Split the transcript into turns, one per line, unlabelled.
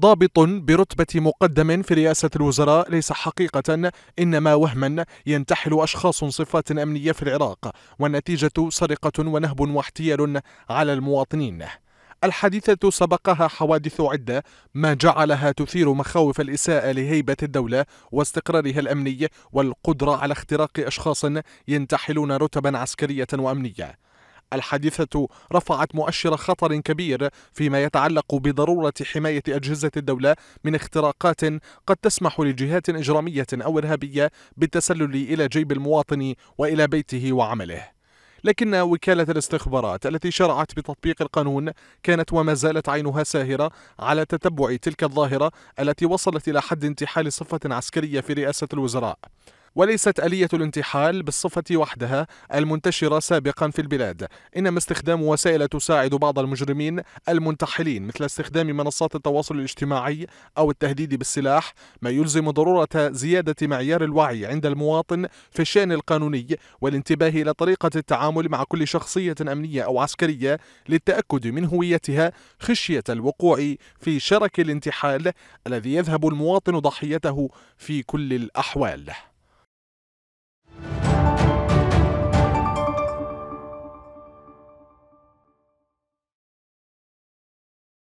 ضابط برتبة مقدم في رئاسة الوزراء ليس حقيقة إنما وهما ينتحل أشخاص صفات أمنية في العراق والنتيجة سرقة ونهب واحتيال على المواطنين الحادثة سبقها حوادث عدة ما جعلها تثير مخاوف الإساءة لهيبة الدولة واستقرارها الأمني والقدرة على اختراق أشخاص ينتحلون رتبا عسكرية وأمنية الحادثة رفعت مؤشر خطر كبير فيما يتعلق بضرورة حماية أجهزة الدولة من اختراقات قد تسمح لجهات إجرامية أو إرهابية بالتسلل إلى جيب المواطن وإلى بيته وعمله. لكن وكالة الاستخبارات التي شرعت بتطبيق القانون كانت وما زالت عينها ساهرة على تتبع تلك الظاهرة التي وصلت إلى حد انتحال صفة عسكرية في رئاسة الوزراء وليست آلية الانتحال بالصفة وحدها المنتشرة سابقا في البلاد إنما استخدام وسائل تساعد بعض المجرمين المنتحلين مثل استخدام منصات التواصل الاجتماعي أو التهديد بالسلاح ما يلزم ضرورة زيادة معيار الوعي عند المواطن في الشأن القانوني والانتباه إلى طريقة التعامل مع كل شخصية أمنية أو عسكرية للتأكد من هويتها خشية الوقوع في شرك الانتحال الذي يذهب المواطن ضحيته في كل الأحوال